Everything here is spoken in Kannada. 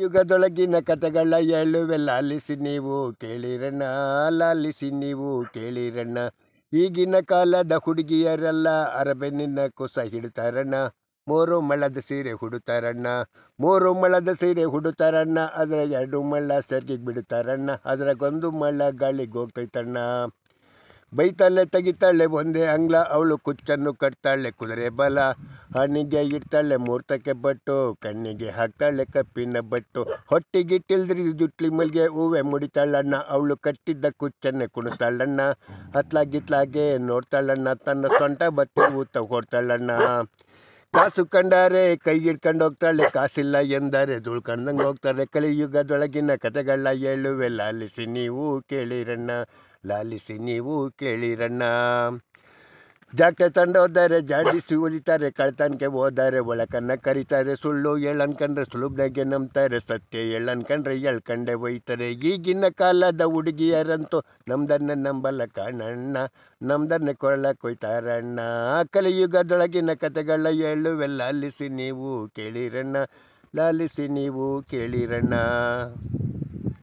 ಯುಗದೊಳಗಿನ ಕಥೆಗಳ ಹೇಳುವೆ ಲಾಲಿಸಿ ನೀವು ಕೇಳಿರಣ್ಣ ಲಾಲಿಸಿ ನೀವು ಕೇಳಿರಣ್ಣ ಈಗಿನ ಕಾಲದ ಹುಡುಗಿಯರೆಲ್ಲ ಅರಬೆನ್ನಿನ ಕುಸ ಹಿಡುತ್ತಾರಣ್ಣ ಮೂರು ಮಳದ ಸೀರೆ ಹುಡುತಾರಣ್ಣ ಮೂರು ಮಳದ ಸೀರೆ ಹುಡುತಾರಣ್ಣ ಅದರ ಎರಡು ಮಳ್ಳ ಸೆರ್ಗಿಗೆ ಬಿಡುತ್ತಾರಣ್ಣ ಅದ್ರಾಗೊಂದು ಮಳ್ಳ ಗಾಳಿಗೆ ಹೋಗ್ತೈತಣ್ಣ ಬೈತಾಳೆ ತೆಗಿತಾಳೆ ಒಂದೇ ಅಂಗ್ಲ ಅವಳು ಕುಚ್ಚನ್ನು ಕಟ್ತಾಳೆ ಕುದುರೆ ಬಲ ಹಣ್ಣಿಗೆ ಇಡ್ತಾಳೆ ಮೂರ್ತಕ್ಕೆ ಬಟ್ಟು ಕಣ್ಣಿಗೆ ಹಾಕ್ತಾಳೆ ಕಪ್ಪಿನ ಬಟ್ಟು ಹೊಟ್ಟಿಗಿಟ್ಟಿಲ್ದ್ರಿ ಜುಟ್ಲಿ ಮಲ್ಗೆ ಹೂವೆ ಮುಡಿತಾಳಣ್ಣ ಅವಳು ಕಟ್ಟಿದ್ದ ಕುಚ್ಚನ್ನೇ ಕುಣಿತಾಳಣ್ಣ ಹತ್ಲಾಗಿತ್ಲಾಗೆ ನೋಡ್ತಾಳಣ್ಣ ತನ್ನ ಸೊಂಟ ಬತ್ತಿ ಊತ ಹೊಡ್ತಾಳಣ್ಣ ಕಾಸು ಕಂಡಾರೆ ಕೈ ಹಿಡ್ಕೊಂಡು ಹೋಗ್ತಾಳೆ ಕಾಸಿಲ್ಲ ಎಂದರೆ ದುಳ್ಕಂಡಂಗೆ ಹೋಗ್ತಾರೆ ಕಲಿಯುಗದೊಳಗಿನ ಕಥೆಗಳ ಹೇಳುವೆ ಲಾಲಿಸಿ ನೀವು ಕೇಳಿರಣ್ಣ ಲಾಲಿಸಿ ನೀವು ಕೇಳಿರಣ್ಣ ಜಾಕೆ ತಂಡ ಹೋದಾರೆ ಜಾಡಿಸಿ ಉಳಿತಾರೆ ಕಳ್ತನಕ್ಕೆ ಹೋದಾರೆ ಒಳಕನ್ನ ಕರೀತಾರೆ ಸುಳ್ಳು ಹೇಳನ್ಕಂಡ್ರೆ ಸುಲಭಾಗೆ ನಂಬ್ತಾರೆ ಸತ್ಯ ಹೇಳನ್ಕಂಡ್ರೆ ಎಳ್ಕಂಡೆ ಒಯ್ತಾರೆ ಈಗಿನ ಕಾಲದ ಹುಡುಗಿಯರಂತೂ ನಮ್ದನ್ನ ನಂಬಲ್ಲ ಕಣ್ಣಣ್ಣ ನಮ್ದನ್ನ ಕೊಯ್ತಾರಣ್ಣ ಕಲಿಯುಗದೊಳಗಿನ ಕಥೆಗಳ ಹೇಳುವೆಲ್ಲ ಲಾಲಿಸಿ ನೀವು ಕೇಳಿರಣ್ಣ ಲಾಲಿಸಿ ನೀವು ಕೇಳಿರಣ್ಣ